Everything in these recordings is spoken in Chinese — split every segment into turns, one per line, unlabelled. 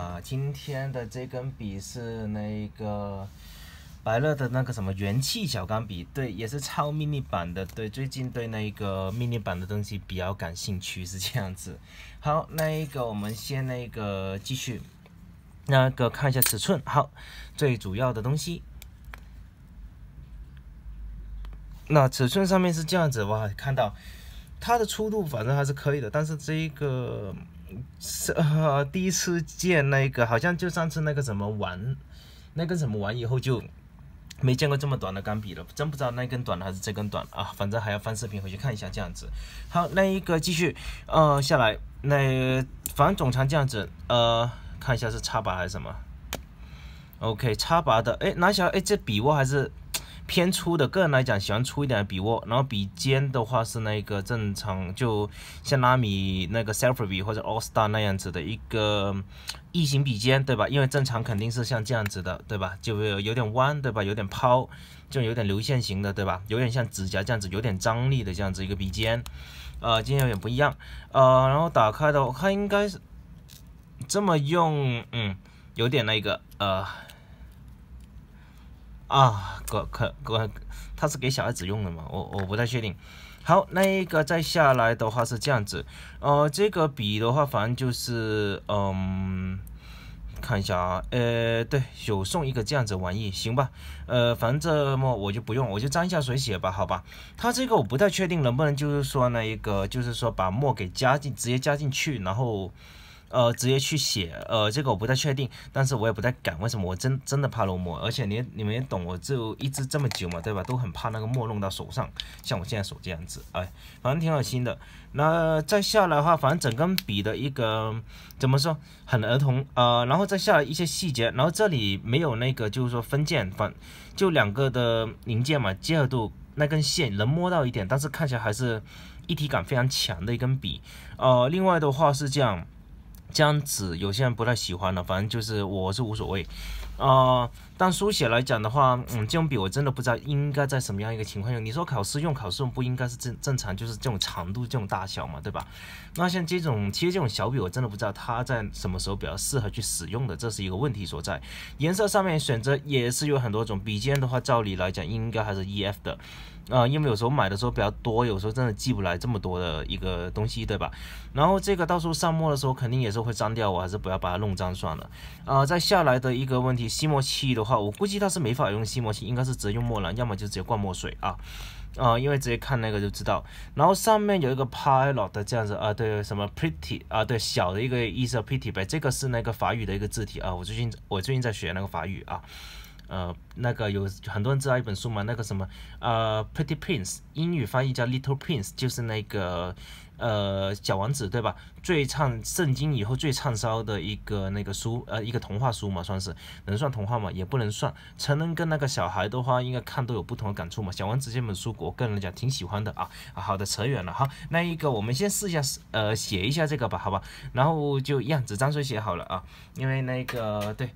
啊，今天的这根笔是那个百乐的那个什么元气小钢笔，对，也是超 mini 版的，对，最近对那个 mini 版的东西比较感兴趣，是这样子。好，那一个我们先那个继续，那个看一下尺寸，好，最主要的东西，那尺寸上面是这样子，哇，看到。它的粗度反正还是可以的，但是这一个是呃第一次见那个，好像就上次那个怎么玩，那个怎么玩以后就没见过这么短的钢笔了，真不知道那根短的还是这根短啊，反正还要翻视频回去看一下这样子。好，那一个继续呃下来，那反正总长这样子呃看一下是插拔还是什么？OK 插拔的，哎拿起来，哎这笔握还是。偏粗的，个人来讲喜欢粗一点的笔握，然后笔尖的话是那个正常，就像拉米那个 s e l f i e 或者 All Star 那样子的一个异形笔尖，对吧？因为正常肯定是像这样子的，对吧？就会有点弯，对吧？有点抛，就有点流线型的，对吧？有点像指甲这样子，有点张力的这样子一个笔尖，呃，今天有点不一样，呃，然后打开的，话，它应该是这么用，嗯，有点那个，呃。啊，可可可，它是给小孩子用的嘛？我我不太确定。好，那一个再下来的话是这样子，呃，这个笔的话，反正就是嗯，看一下啊，呃，对，有送一个这样子玩意，行吧？呃，反正这么我就不用，我就沾一下水写吧，好吧？它这个我不太确定能不能就是说那一个就是说把墨给加进直接加进去，然后。呃，直接去写，呃，这个我不太确定，但是我也不太敢。为什么？我真真的怕漏墨，而且你你们也懂，我就一支这么久嘛，对吧？都很怕那个墨弄到手上，像我现在手这样子，哎，反正挺恶心的。那再下来的话，反正整根笔的一个怎么说，很儿童，呃，然后再下来一些细节，然后这里没有那个就是说分件，反就两个的零件嘛，结合度那根线能摸到一点，但是看起来还是一体感非常强的一根笔。呃，另外的话是这样。这样子有些人不太喜欢了，反正就是我是无所谓，啊，但书写来讲的话，嗯，这种笔我真的不知道应该在什么样一个情况下，你说考试用考试用不应该是正正常就是这种长度这种大小嘛，对吧？那像这种其实这种小笔我真的不知道它在什么时候比较适合去使用的，这是一个问题所在。颜色上面选择也是有很多种，笔尖的话照理来讲应该还是 E F 的。呃，因为有时候买的时候比较多，有时候真的寄不来这么多的一个东西，对吧？然后这个到时候上墨的时候肯定也是会脏掉，我还是不要把它弄脏算了。呃，再下来的一个问题，吸墨器的话，我估计它是没法用吸墨器，应该是直接用墨囊，要么就直接灌墨水啊。呃，因为直接看那个就知道。然后上面有一个 Pilot 这样子啊，对，什么 Pretty 啊，对，小的一个意式 Pretty 呗，这个是那个法语的一个字体啊。我最近我最近在学那个法语啊。呃，那个有很多人知道一本书嘛，那个什么，呃，Pretty Prince，英语翻译叫 Little Prince，就是那个，呃，小王子对吧？最唱圣经以后最畅销的一个那个书，呃，一个童话书嘛，算是能算童话嘛，也不能算。成人跟那个小孩的话，应该看都有不同的感触嘛。小王子这本书，我个人来讲挺喜欢的啊。好的，扯远了哈。那一个，我们先试一下，呃，写一下这个吧，好吧？然后就样子张嘴写好了啊，因为那个对。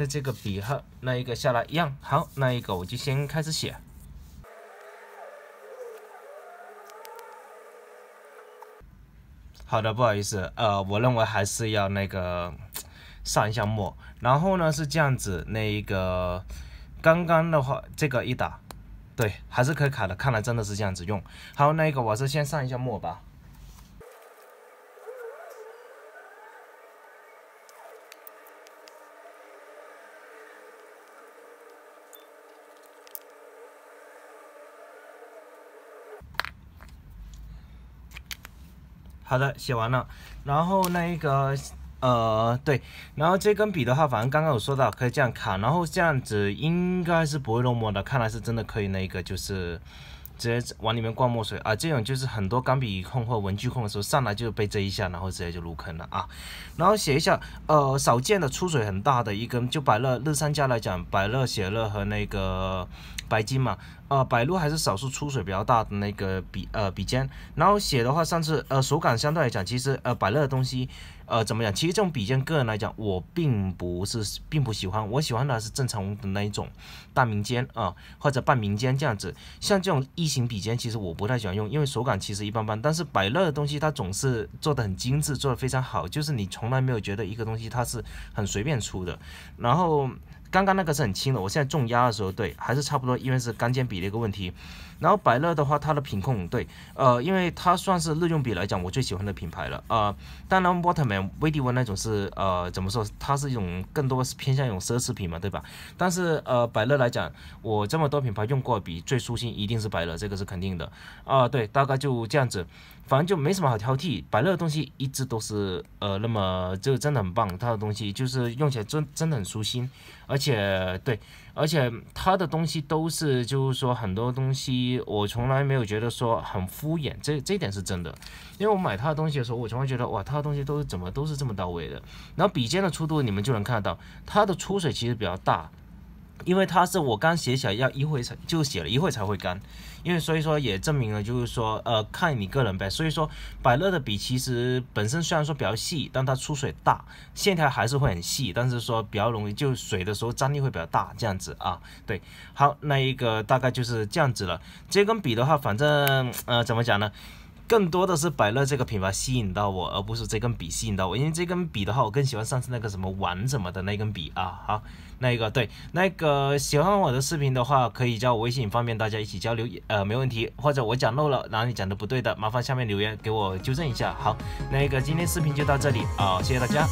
在这个笔盒那一个下来一样好，那一个我就先开始写。好的，不好意思，呃，我认为还是要那个上一下墨，然后呢是这样子，那一个刚刚的话这个一打，对，还是可以卡的，看来真的是这样子用。好，那一个我是先上一下墨吧。好的，写完了。然后那个，呃，对，然后这根笔的话，反正刚刚有说到，可以这样卡，然后这样子应该是不会漏墨的。看来是真的可以，那个就是直接往里面灌墨水啊。这种就是很多钢笔控或文具控的时候上来就被这一下，然后直接就入坑了啊。然后写一下，呃，少见的出水很大的一根，就百乐、日三家来讲，百乐、写乐和那个白金嘛。呃，百乐还是少数出水比较大的那个笔呃笔尖，然后写的话，上次呃手感相对来讲，其实呃百乐的东西呃怎么讲？其实这种笔尖个人来讲，我并不是并不喜欢，我喜欢的是正常的那一种大明尖啊或者半明尖这样子。像这种异形笔尖，其实我不太喜欢用，因为手感其实一般般。但是百乐的东西它总是做的很精致，做的非常好，就是你从来没有觉得一个东西它是很随便出的。然后。刚刚那个是很轻的，我现在重压的时候，对，还是差不多，因为是钢尖笔的一个问题。然后百乐的话，它的品控对，呃，因为它算是日用笔来讲，我最喜欢的品牌了，呃，当然 Waterman、威迪文那种是，呃，怎么说，它是一种更多是偏向一种奢侈品嘛，对吧？但是呃，百乐来讲，我这么多品牌用过笔，最舒心一定是百乐，这个是肯定的。啊，对，大概就这样子，反正就没什么好挑剔。百乐的东西一直都是，呃，那么这个真的很棒，它的东西就是用起来真真的很舒心，而。且对，而且他的东西都是，就是说很多东西我从来没有觉得说很敷衍，这这点是真的。因为我买他的东西的时候，我从来觉得哇，他的东西都是怎么都是这么到位的。然后笔尖的粗度你们就能看得到，它的出水其实比较大。因为它是我刚写起来，要一会才就写了一会才会干，因为所以说也证明了，就是说呃看你个人呗。所以说，百乐的笔其实本身虽然说比较细，但它出水大，线条还是会很细，但是说比较容易就水的时候张力会比较大，这样子啊。对，好，那一个大概就是这样子了。这根笔的话，反正呃怎么讲呢？更多的是百乐这个品牌吸引到我，而不是这根笔吸引到我。因为这根笔的话，我更喜欢上次那个什么玩什么的那根笔啊，好，那个对，那个喜欢我的视频的话，可以加我微信，方便大家一起交流，呃，没问题。或者我讲漏了哪里讲的不对的，麻烦下面留言给我纠正一下。好，那个今天视频就到这里啊，谢谢大家。